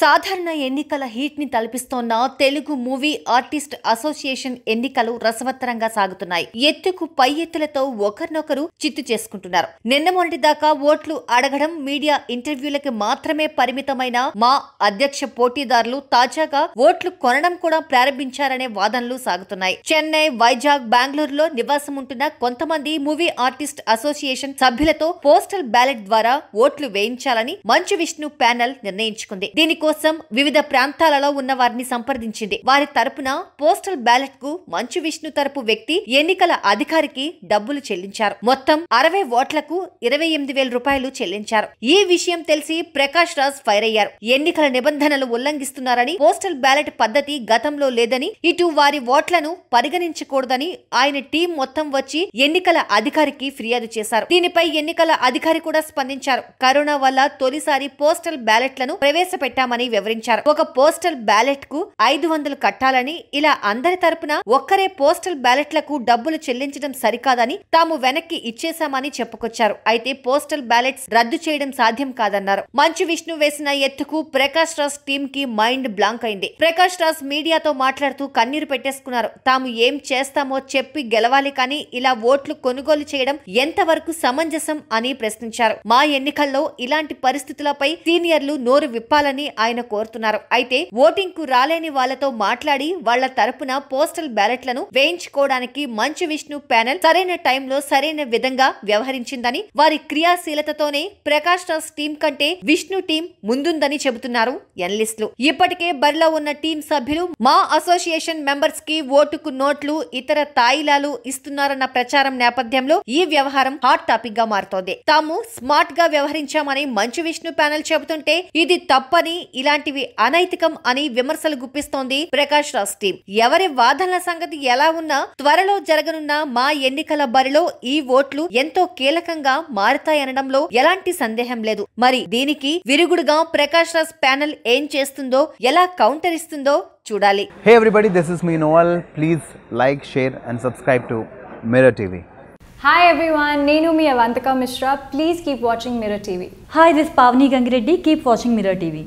సాధారణ ఎన్నికల హీట్ని తలపిస్తోన్న తెలుగు మూవీ ఆర్టిస్ట్ అసోసియేషన్ ఎన్నికలు రసవత్తరంగా సాగుతున్నాయి ఎత్తుకు పై ఎత్తులతో ఒకరినొకరు చిత్తు చేసుకుంటున్నారు నిన్న మొదటి దాకా ఓట్లు అడగడం మీడియా ఇంటర్వ్యూలకి మాత్రమే పరిమితమైన మా అధ్యక్ష పోటీదారులు తాజాగా ఓట్లు కొనడం కూడా ప్రారంభించారనే వాదనలు సాగుతున్నాయి చెన్నై వైజాగ్ బెంగళూరులో నివాసం ఉంటున్న కొంతమంది మూవీ ఆర్టిస్ట్ అసోసియేషన్ సభ్యులతో పోస్టల్ బ్యాలెట్ ద్వారా ఓట్లు వేయించాలని మంచు విష్ణు ప్యానెల్ నిర్ణయించుకుంది దీనికి కోసం వివిధ ప్రాంతాలలో ఉన్న వారిని సంప్రదించింది వారి తరపున పోస్టల్ బ్యాలెట్ కు మంచు విష్ణు తరపు వ్యక్తి ఎన్నికల అధికారికి డబ్బులు చెల్లించారు మొత్తం అరవై ఓట్లకు ఇరవై ఎనిమిది వేల రూపాయలు చెల్లించారు ఈ విషయం తెలిసి ప్రకాష్ రాజ్ ఫైర్ అయ్యారు ఎన్నికల నిబంధనలు ఉల్లంఘిస్తున్నారని పోస్టల్ బ్యాలెట్ పద్ధతి గతంలో లేదని ఇటు వారి ఓట్లను పరిగణించకూడదని ఆయన టీం మొత్తం వచ్చి ఎన్నికల అధికారికి ఫిర్యాదు చేశారు దీనిపై ఎన్నికల అధికారి కూడా స్పందించారు కరోనా వల్ల తొలిసారి పోస్టల్ బ్యాలెట్లను ప్రవేశపెట్టామని చేస్తామని వివరించారు ఒక పోస్టల్ బ్యాలెట్ కు ఐదు వందలు కట్టాలని ఇలా అందరి తరపున ఒక్కరే పోస్టల్ బ్యాలెట్లకు డబ్బులు చెల్లించడం సరికాదని తాము వెనక్కి ఇచ్చేశామని చెప్పుకొచ్చారు అయితే పోస్టల్ బ్యాలెట్స్ రద్దు చేయడం సాధ్యం కాదన్నారు మంచు విష్ణు వేసిన ఎత్తుకు ప్రకాష్ రాజ్ టీమ్ కి మైండ్ బ్లాంక్ అయింది ప్రకాష్ రాజ్ మీడియాతో మాట్లాడుతూ కన్నీరు పెట్టేసుకున్నారు తాము ఏం చేస్తామో చెప్పి గెలవాలి కానీ ఇలా ఓట్లు కొనుగోలు చేయడం ఎంతవరకు సమంజసం అని ప్రశ్నించారు మా ఎన్నికల్లో ఇలాంటి పరిస్థితులపై సీనియర్లు నోరు విప్పాలని ఆయన కోరుతున్నారు అయితే ఓటింగ్ కు రాలేని వాళ్లతో మాట్లాడి వాళ్ల తరపున పోస్టల్ బ్యాలెట్లను వేయించుకోవడానికి మంచు విష్ణు ప్యానెల్ సరైన టైంలో సరైన విధంగా వ్యవహరించిందని వారి క్రియాశీలతతోనే ప్రకాష్ రాజ్ టీం కంటే విష్ణు టీం ముందుందని చెబుతున్నారు ఎనలిస్టులు ఇప్పటికే బరిలో ఉన్న టీం సభ్యులు మా అసోసియేషన్ మెంబర్స్ కి ఓటుకు నోట్లు ఇతర తాయిలాలు ఇస్తున్నారన్న ప్రచారం నేపథ్యంలో ఈ వ్యవహారం హాట్ టాపిక్ గా మారుతోంది తాము స్మార్ట్ గా వ్యవహరించామని మంచు విష్ణు ప్యానెల్ చెబుతుంటే ఇది తప్పని ఇలాంటివి అనైతికం అని విమర్శలు గుప్పిస్తోంది ప్రకాష్ రాజ్ టీం ఎవరి వాదనల సంగతి ఎలా ఉన్నా త్వరలో జరగనున్న మా ఎన్నికల బరిలో ఈ ఓట్లు ఎంతో కీలకంగా మారుతాయనడంలో ఎలాంటి సందేహం లేదు మరి దీనికి విరుగుడుగా ప్రకాష్ రాజ్ ప్యానెల్ ఏం చేస్తుందో ఎలా కౌంటర్ ఇస్తుందో చూడాలి hey everybody this is me Noval please like share and subscribe to Mirror TV hi everyone నేను మీ Avantika Mishra please keep watching Mirror TV hi this Pavani Gangireddy keep watching Mirror TV